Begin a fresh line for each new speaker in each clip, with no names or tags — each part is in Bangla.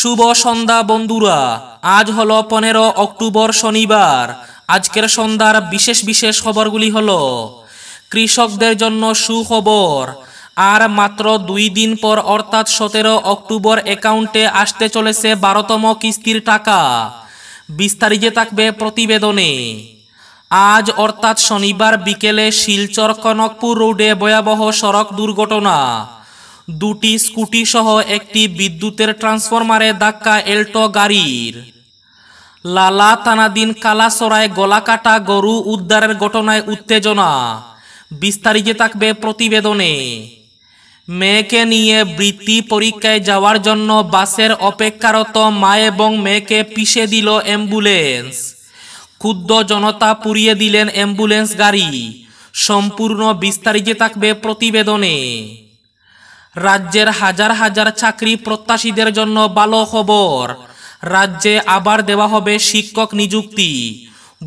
শুভ সন্ধ্যা বন্ধুরা আজ হল পনেরো অক্টোবর শনিবার আজকের সন্ধ্যার বিশেষ বিশেষ খবরগুলি হল কৃষকদের জন্য সুখবর আর মাত্র দুই দিন পর অর্থাৎ সতেরো অক্টোবর অ্যাকাউন্টে আসতে চলেছে বারোতম কিস্তির টাকা বিস্তারিত থাকবে প্রতিবেদনে আজ অর্থাৎ শনিবার বিকেলে শিলচর কনকপুর রোডে ভয়াবহ সড়ক দুর্ঘটনা দুটি স্কুটি সহ একটি বিদ্যুতের ট্রান্সফরমারে ধাক্কা এল্টো গাড়ির লালা তানাদিন কালাসরায় গলাকাটা গরু উদ্ধারের ঘটনায় উত্তেজনা বিস্তারিত থাকবে প্রতিবেদনে মেয়েকে নিয়ে বৃত্তি পরীক্ষায় যাওয়ার জন্য বাসের অপেক্ষারত মা এবং মেয়েকে পিষে দিল অ্যাম্বুলেন্স ক্ষুদ্র জনতা পুড়িয়ে দিলেন অ্যাম্বুলেন্স গাড়ি সম্পূর্ণ বিস্তারিত থাকবে প্রতিবেদনে রাজ্যের হাজার হাজার চাকরি প্রত্যাশীদের জন্য ভালো খবর রাজ্যে আবার দেওয়া হবে শিক্ষক নিযুক্তি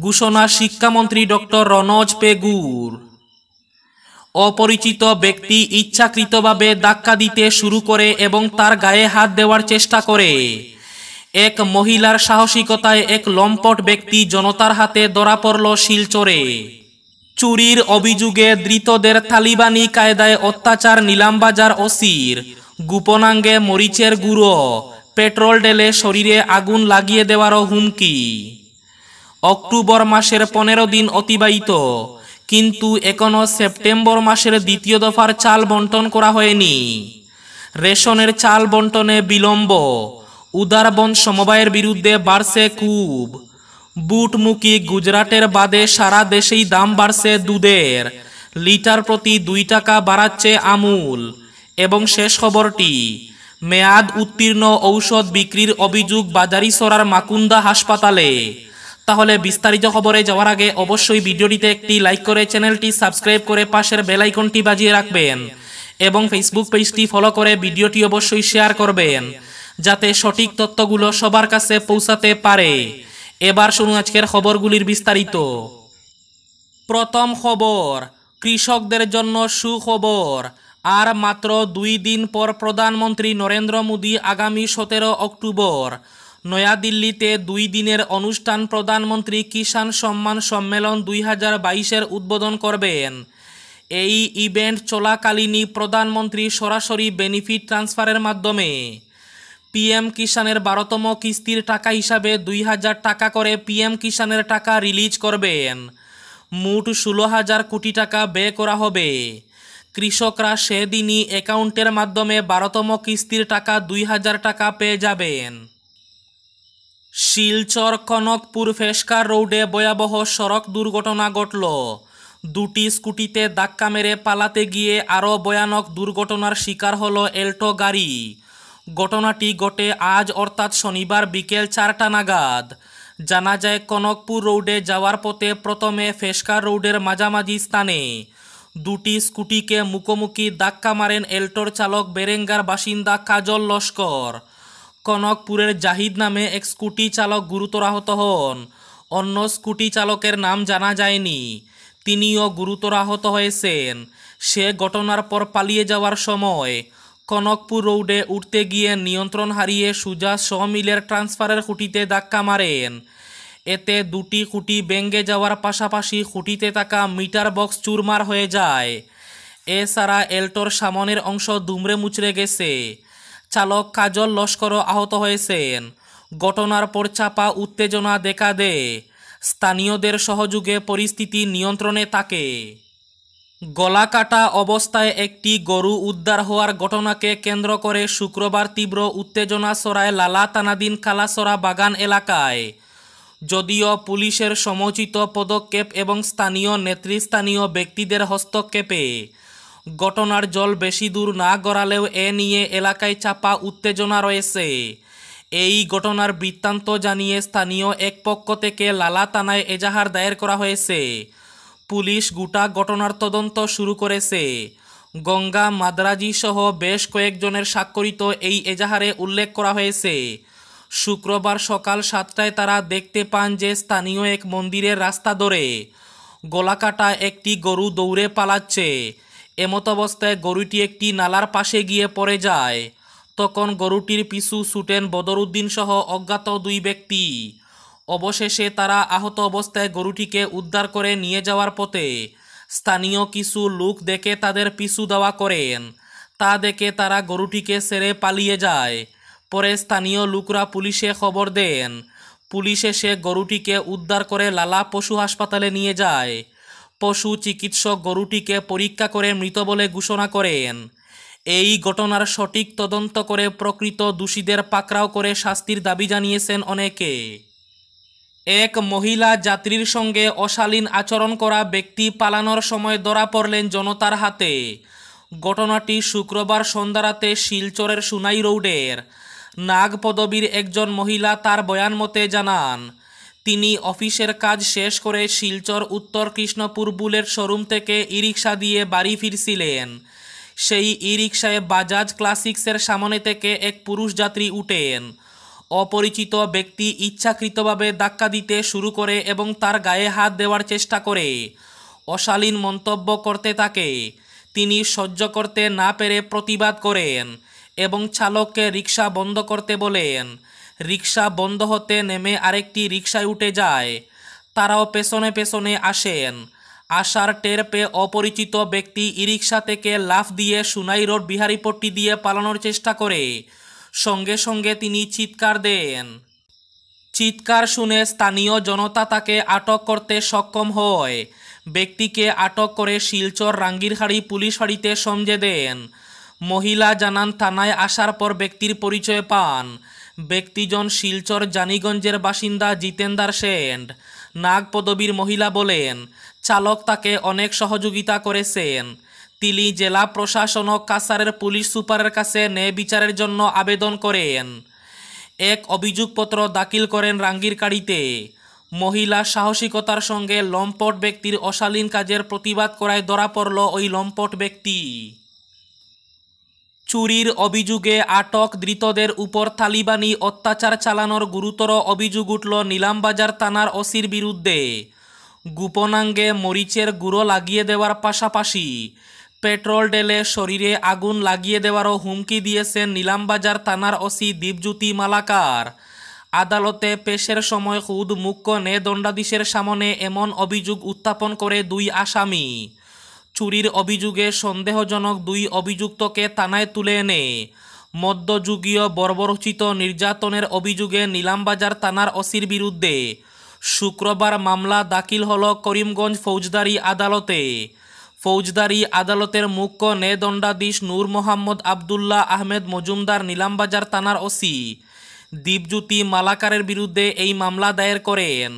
ঘোষণা শিক্ষামন্ত্রী ডক্টর রনজ পেগুর অপরিচিত ব্যক্তি ইচ্ছাকৃতভাবে ধাক্কা দিতে শুরু করে এবং তার গায়ে হাত দেওয়ার চেষ্টা করে এক মহিলার সাহসিকতায় এক লম্পট ব্যক্তি জনতার হাতে ধরা পড়ল শিলচরে চুরির অভিযোগে ধৃতদের তালিবানি কায়দায় অত্যাচার নিলামবাজার অসির গোপনাঙ্গে মরিচের গুঁড়ো পেট্রোল ডেলে শরীরে আগুন লাগিয়ে দেওয়ারও হুমকি অক্টোবর মাসের পনেরো দিন অতিবাহিত কিন্তু এখনও সেপ্টেম্বর মাসের দ্বিতীয় দফার চাল বন্টন করা হয়নি রেশনের চাল বন্টনে বিলম্ব উদারবন সমবায়ের বিরুদ্ধে বাড়ছে কূপ বুটমুখী গুজরাটের বাদে সারা দেশেই দাম বাড়ছে দুধের লিটার প্রতি দুই টাকা বাড়াচ্ছে আমুল এবং শেষ খবরটি মেয়াদ উত্তীর্ণ ঔষধ বিক্রির অভিযোগ বাজারি সরার মাকুন্দা হাসপাতালে তাহলে বিস্তারিত খবরে যাওয়ার আগে অবশ্যই ভিডিওটিতে একটি লাইক করে চ্যানেলটি সাবস্ক্রাইব করে পাশের বেলাইকনটি বাজিয়ে রাখবেন এবং ফেসবুক পেজটি ফলো করে ভিডিওটি অবশ্যই শেয়ার করবেন যাতে সঠিক তথ্যগুলো সবার কাছে পৌঁছাতে পারে এবার শুনুন আজকের খবরগুলির বিস্তারিত প্রথম খবর কৃষকদের জন্য সুখবর আর মাত্র দুই দিন পর প্রধানমন্ত্রী নরেন্দ্র মোদী আগামী সতেরো অক্টোবর নয়াদিল্লিতে দুই দিনের অনুষ্ঠান প্রধানমন্ত্রী কিষাণ সম্মান সম্মেলন দুই হাজার বাইশের উদ্বোধন করবেন এই ইভেন্ট চলাকালীনই প্রধানমন্ত্রী সরাসরি বেনিফিট ট্রান্সফারের মাধ্যমে পিএম কিষাণের বারোতম কিস্তির টাকা হিসাবে দুই হাজার টাকা করে পিএম কিষাণের টাকা রিলিজ করবেন মোট ষোলো হাজার কোটি টাকা ব্যয় করা হবে কৃষকরা সেদিনই অ্যাকাউন্টের মাধ্যমে বারোতম কিস্তির টাকা দুই হাজার টাকা পেয়ে যাবেন শিলচর কনকপুর ফেসকার রোডে ভয়াবহ সড়ক দুর্ঘটনা ঘটল দুটি স্কুটিতে ধাক্কা মেরে পালাতে গিয়ে আরও ভয়ানক দুর্ঘটনার শিকার হলো এল্টো গাড়ি ঘটনাটি ঘটে আজ অর্থাৎ শনিবার বিকেল চারটা নাগাদ জানা যায় কনকপুর রোডে যাওয়ার পথে প্রথমে ফেসকার রোডের মাঝামাঝি স্থানে দুটি স্কুটিকে মুখোমুখি ধাক্কা মারেন এল্টোর চালক বেরেঙ্গার বাসিন্দা কাজল লস্কর কনকপুরের জাহিদ নামে এক স্কুটি চালক গুরুতর আহত হন অন্য স্কুটি চালকের নাম জানা যায়নি তিনিও গুরুতর আহত হয়েছেন সে ঘটনার পর পালিয়ে যাওয়ার সময় কনকপুর রোডে উঠতে গিয়ে নিয়ন্ত্রণ হারিয়ে সুজা শ মিলের ট্রান্সফারের খুঁটিতে ধাক্কা মারেন এতে দুটি খুঁটি বেঙ্গে যাওয়ার পাশাপাশি খুঁটিতে থাকা মিটার বক্স চুরমার হয়ে যায় এছাড়া এলটোর সামনের অংশ দুমড়ে মুচড়ে গেছে চালক কাজল লস্করও আহত হয়েছেন ঘটনার পর চাপা উত্তেজনা দেখা দেয় স্থানীয়দের সহযোগে পরিস্থিতি নিয়ন্ত্রণে থাকে গলাকাটা অবস্থায় একটি গরু উদ্ধার হওয়ার ঘটনাকে কেন্দ্র করে শুক্রবার তীব্র উত্তেজনা সরায় লালা তানাদিন কালাসরা বাগান এলাকায় যদিও পুলিশের সমচিত পদক্ষেপ এবং স্থানীয় নেতৃস্থানীয় ব্যক্তিদের হস্তক্ষেপে ঘটনার জল বেশি দূর না গড়ালেও এ নিয়ে এলাকায় চাপা উত্তেজনা রয়েছে এই ঘটনার বৃত্তান্ত জানিয়ে স্থানীয় এক পক্ষ থেকে লালা থানায় এজাহার দায়ের করা হয়েছে পুলিশ গোটা ঘটনার তদন্ত শুরু করেছে গঙ্গা মাদ্রাজি সহ বেশ কয়েকজনের স্বাক্ষরিত এই এজাহারে উল্লেখ করা হয়েছে শুক্রবার সকাল সাতটায় তারা দেখতে পান যে স্থানীয় এক মন্দিরের রাস্তা ধরে গোলাকাটা একটি গরু দৌড়ে পালাচ্ছে এমত অবস্থায় গরুটি একটি নালার পাশে গিয়ে পড়ে যায় তখন গরুটির পিছু ছুটেন বদরুদ্দিন সহ অজ্ঞাত দুই ব্যক্তি অবশেষে তারা আহত অবস্থায় গরুটিকে উদ্ধার করে নিয়ে যাওয়ার পথে স্থানীয় কিছু লোক দেখে তাদের পিছু দেওয়া করেন তা দেখে তারা গরুটিকে সেরে পালিয়ে যায় পরে স্থানীয় লোকরা পুলিশে খবর দেন পুলিশ এসে গরুটিকে উদ্ধার করে লালা পশু হাসপাতালে নিয়ে যায় পশু চিকিৎসক গরুটিকে পরীক্ষা করে মৃত বলে ঘোষণা করেন এই ঘটনার সঠিক তদন্ত করে প্রকৃত দোষীদের পাকড়াও করে শাস্তির দাবি জানিয়েছেন অনেকে এক মহিলা যাত্রীর সঙ্গে অশালীন আচরণ করা ব্যক্তি পালানোর সময় ধরা পড়লেন জনতার হাতে ঘটনাটি শুক্রবার সন্ধ্যারাতে শিলচরের সুনাই রোডের নাগ পদবীর একজন মহিলা তার বয়ান মতে জানান তিনি অফিসের কাজ শেষ করে শিলচর উত্তর কৃষ্ণপুর বুলের শোরুম থেকে ই রিক্সা দিয়ে বাড়ি ফিরছিলেন সেই ই রিক্সায় বাজাজ ক্লাসিক্সের সামনে থেকে এক পুরুষ যাত্রী উঠেন অপরিচিত ব্যক্তি ইচ্ছাকৃতভাবে ধাক্কা দিতে শুরু করে এবং তার গায়ে হাত দেওয়ার চেষ্টা করে অশালীন মন্তব্য করতে থাকে তিনি সহ্য করতে না পেরে প্রতিবাদ করেন এবং চালককে রিক্সা বন্ধ করতে বলেন রিক্সা বন্ধ হতে নেমে আরেকটি রিক্সায় উঠে যায় তারাও পেছনে পেছনে আসেন আসার টের পেয়ে অপরিচিত ব্যক্তি ই রিক্সা থেকে লাফ দিয়ে সুনাই রোড বিহারীপট্টি দিয়ে পালানোর চেষ্টা করে সঙ্গে সঙ্গে তিনি চিৎকার দেন চিৎকার শুনে স্থানীয় জনতা তাকে আটক করতে সক্ষম হয় ব্যক্তিকে আটক করে শিলচর রাঙ্গিরহাড়ি পুলিশ হাড়িতে সমঝে দেন মহিলা জানান থানায় আসার পর ব্যক্তির পরিচয় পান ব্যক্তিজন শিলচর জানিগঞ্জের বাসিন্দা জিতেন্দার সেন নাগ পদবীর মহিলা বলেন চালক তাকে অনেক সহযোগিতা করেছেন তিলি জেলা প্রশাসন ও কাসারের পুলিশ সুপারের কাছে ন্যায় বিচারের জন্য আবেদন করেন এক অভিযোগপত্র দাখিল করেন রাঙ্গিরকাড়িতে মহিলা সাহসিকতার সঙ্গে লম্পট ব্যক্তির অশালীন কাজের প্রতিবাদ করায় ধরা পড়ল ওই লম্পট ব্যক্তি চুরির অভিযোগে আটক ধৃতদের উপর তালিবানি অত্যাচার চালানোর গুরুতর অভিযোগ উঠল নীলামবাজার থানার অসির বিরুদ্ধে গোপনাঙ্গে মরিচের গুঁড়ো লাগিয়ে দেওয়ার পাশাপাশি পেট্রোল ডেলে শরীরে আগুন লাগিয়ে দেওয়ারও হুমকি দিয়েছেন নিলামবাজার থানার ওসি দীপজ্যোতি মালাকার আদালতে পেশের সময় খুদ মুখ্য নে দণ্ডাদীশের সামনে এমন অভিযোগ উত্থাপন করে দুই আসামি চুরির অভিযোগে সন্দেহজনক দুই অভিযুক্তকে থানায় তুলে এনে মধ্যযুগীয় বর্বরচিত নির্যাতনের অভিযোগে নিলামবাজার থানার অসির বিরুদ্ধে শুক্রবার মামলা দাখিল হল করিমগঞ্জ ফৌজদারি আদালতে ফৌজদারি আদালতের মুখ্য নেদণ্ডাধীশ নূর মোহাম্মদ আবদুল্লাহ আহমেদ মজুমদার নীলামবাজার থানার ওসি দীপজ্যোতি মালাকারের বিরুদ্ধে এই মামলা দায়ের করেন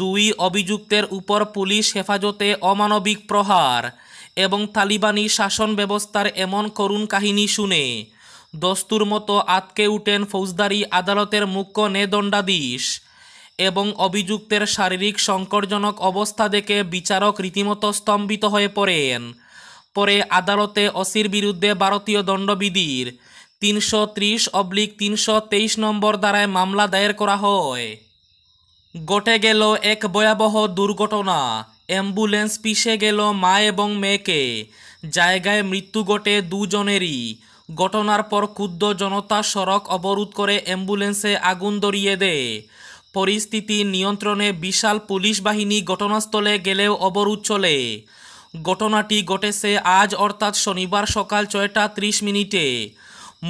দুই অভিযুক্তের উপর পুলিশ হেফাজতে অমানবিক প্রহার এবং তালিবানি শাসন ব্যবস্থার এমন করুণ কাহিনী শুনে দস্তুর মতো আতকে উঠেন ফৌজদারি আদালতের মুখ্য নেদণ্ডাধীশ এবং অভিযুক্তের শারীরিক সংকটজনক অবস্থা দেখে বিচারক রীতিমতো স্তম্ভিত হয়ে পড়েন পরে আদালতে অসির বিরুদ্ধে ভারতীয় দণ্ডবিধির তিনশো ত্রিশ অবলিক তিনশো তেইশ নম্বর দ্বারায় মামলা দায়ের করা হয় গটে গেল এক ভয়াবহ দুর্ঘটনা অ্যাম্বুলেন্স পিষে গেল মা এবং মেয়েকে জায়গায় মৃত্যু ঘটে দুজনেরই ঘটনার পর ক্ষুদ্র জনতা সড়ক অবরোধ করে অ্যাম্বুলেন্সে আগুন ধরিয়ে দেয় পরিস্থিতি নিয়ন্ত্রণে বিশাল পুলিশ বাহিনী ঘটনাস্থলে গেলেও অবরোধ চলে ঘটনাটি ঘটেছে আজ অর্থাৎ শনিবার সকাল ছয়টা ত্রিশ মিনিটে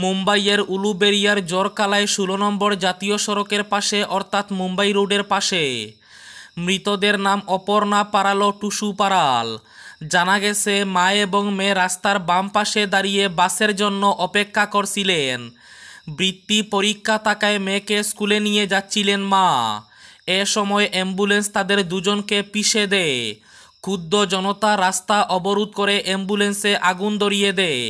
মুম্বাইয়ের উলুবেরিয়ার জরকালায় ষোলো নম্বর জাতীয় সড়কের পাশে অর্থাৎ মুম্বাই রোডের পাশে মৃতদের নাম অপর্ণা পারাল টুসু পারাল জানা গেছে মা এবং মেয়ে রাস্তার বাম পাশে দাঁড়িয়ে বাসের জন্য অপেক্ষা করছিলেন বৃত্তি পরীক্ষা থাকায় মেয়েকে স্কুলে নিয়ে যাচ্ছিলেন মা এ সময় অ্যাম্বুলেন্স তাদের দুজনকে পিষে দেয় ক্ষুদ্র জনতা রাস্তা অবরোধ করে অ্যাম্বুলেন্সে আগুন ধরিয়ে দেয়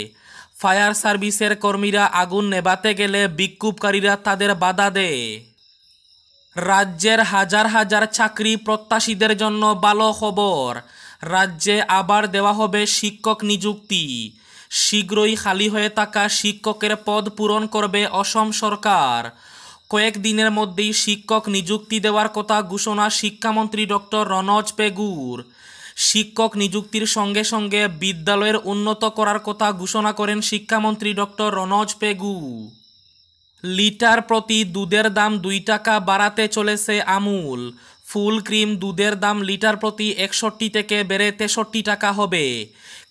ফায়ার সার্ভিসের কর্মীরা আগুন নেবাতে গেলে বিক্ষোভকারীরা তাদের বাধা দেয় রাজ্যের হাজার হাজার চাকরি প্রত্যাশীদের জন্য ভালো খবর রাজ্যে আবার দেওয়া হবে শিক্ষক নিযুক্তি শীঘ্রই খালি হয়ে থাকা শিক্ষকের পদ পূরণ করবে অসম সরকার কয়েকদিনের মধ্যেই শিক্ষক নিযুক্তি দেওয়ার কথা ঘোষণা শিক্ষামন্ত্রী ডক্টর রনজ পেগুর শিক্ষক নিযুক্তির সঙ্গে সঙ্গে বিদ্যালয়ের উন্নত করার কথা ঘোষণা করেন শিক্ষামন্ত্রী ডক্টর রনজ পেগু লিটার প্রতি দুধের দাম দুই টাকা বাড়াতে চলেছে আমুল ফুল ক্রিম দুধের দাম লিটার প্রতি একষট্টি থেকে বেড়ে তেষট্টি টাকা হবে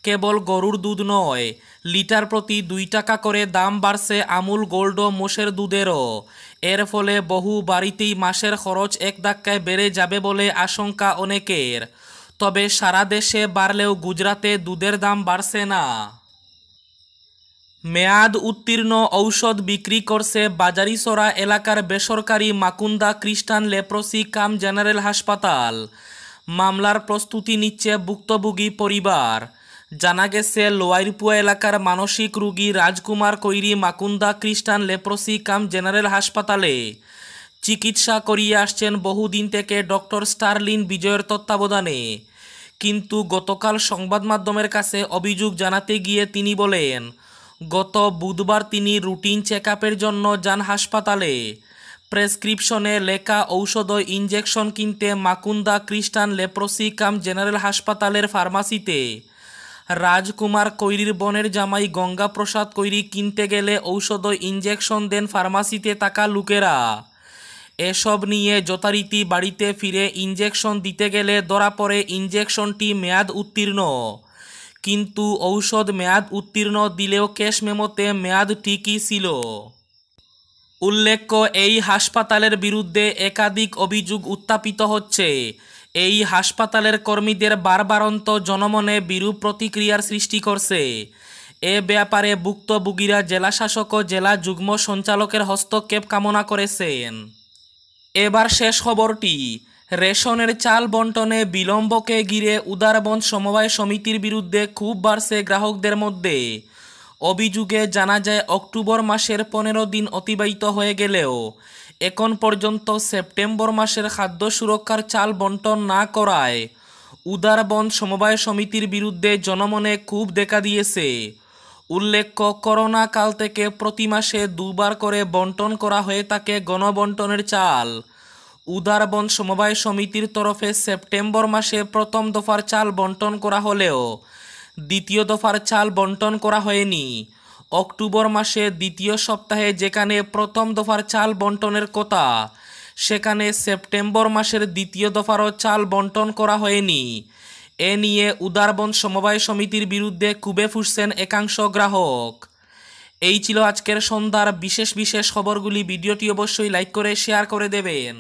কেবল গরুর দুধ নয় লিটার প্রতি দুই টাকা করে দাম বাড়ছে আমুল গোল্ড মোষের দুধেরও এর ফলে বহু বাড়িতেই মাসের খরচ এক ধাক্কায় বেড়ে যাবে বলে আশঙ্কা অনেকের তবে সারা দেশে বাড়লেও গুজরাতে দুধের দাম বাড়ছে না মেয়াদ উত্তীর্ণ ঔষধ বিক্রি করছে বাজারিসরা এলাকার বেসরকারি মাকুন্দা খ্রিস্টান লেপ্রসি কাম জেনারেল হাসপাতাল মামলার প্রস্তুতি নিচ্ছে ভুক্তভোগী পরিবার জানা গেছে লোয়াইরপুয়া এলাকার মানসিক রুগী রাজকুমার কৈরি মাকুন্দা খ্রিস্টান লেপ্রসি কাম জেনারেল হাসপাতালে চিকিৎসা করিয়ে আসছেন বহুদিন থেকে ডক্টর স্টারলিন বিজয়ের তত্ত্বাবধানে কিন্তু গতকাল সংবাদ মাধ্যমের কাছে অভিযোগ জানাতে গিয়ে তিনি বলেন গত বুধবার তিনি রুটিন চেক জন্য যান হাসপাতালে প্রেসক্রিপশনে লেখা ঔষধ ইঞ্জেকশন কিনতে মাকুন্দা খ্রিস্টান লেপ্রোসি কাম জেনারেল হাসপাতালের ফার্মাসিতে রাজকুমার কৈরির বনের জামাই গঙ্গা প্রসাদ কৈরি কিনতে গেলে ঔষধ ইঞ্জেকশন দেন ফার্মাসিতে থাকা লোকেরা এসব নিয়ে যথারীতি বাড়িতে ফিরে ইঞ্জেকশন দিতে গেলে ধরা পড়ে ইঞ্জেকশনটি মেয়াদ উত্তীর্ণ কিন্তু ঔষধ মেয়াদ উত্তীর্ণ দিলেও ক্যাশ মেমোতে মেয়াদ ঠিকই ছিল উল্লেখ্য এই হাসপাতালের বিরুদ্ধে একাধিক অভিযোগ উত্থাপিত হচ্ছে এই হাসপাতালের কর্মীদের বারবারন্ত জনমনে বিরূপ প্রতিক্রিয়ার সৃষ্টি করছে এ ব্যাপারে ভুক্তভোগীরা শাসক ও জেলা যুগ্ম সঞ্চালকের হস্তক্ষেপ কামনা করেছেন এবার শেষ খবরটি রেশনের চাল বন্টনে বিলম্বকে ঘিরে উদারবন সমবায় সমিতির বিরুদ্ধে খুব বাড়ছে গ্রাহকদের মধ্যে অভিযোগে জানা যায় অক্টোবর মাসের পনেরো দিন অতিবাহিত হয়ে গেলেও এখন পর্যন্ত সেপ্টেম্বর মাসের খাদ্য সুরক্ষার চাল বন্টন না করায় উদারবন সমবায় সমিতির বিরুদ্ধে জনমনে খুব দেখা দিয়েছে উল্লেখ্য করোনা কাল থেকে প্রতি মাসে দুবার করে বন্টন করা হয়ে থাকে গণবন্টনের চাল উদারবন সমবায় সমিতির তরফে সেপ্টেম্বর মাসে প্রথম দফার চাল বন্টন করা হলেও দ্বিতীয় দফার চাল বন্টন করা হয়নি অক্টোবর মাসে দ্বিতীয় সপ্তাহে যেখানে প্রথম দফার চাল বন্টনের কথা সেখানে সেপ্টেম্বর মাসের দ্বিতীয় দফারও চাল বন্টন করা হয়নি এ নিয়ে উদারবন সমবায় সমিতির বিরুদ্ধে কুবে ফুসছেন একাংশ গ্রাহক এই ছিল আজকের সন্ধ্যার বিশেষ বিশেষ খবরগুলি ভিডিওটি অবশ্যই লাইক করে শেয়ার করে দেবেন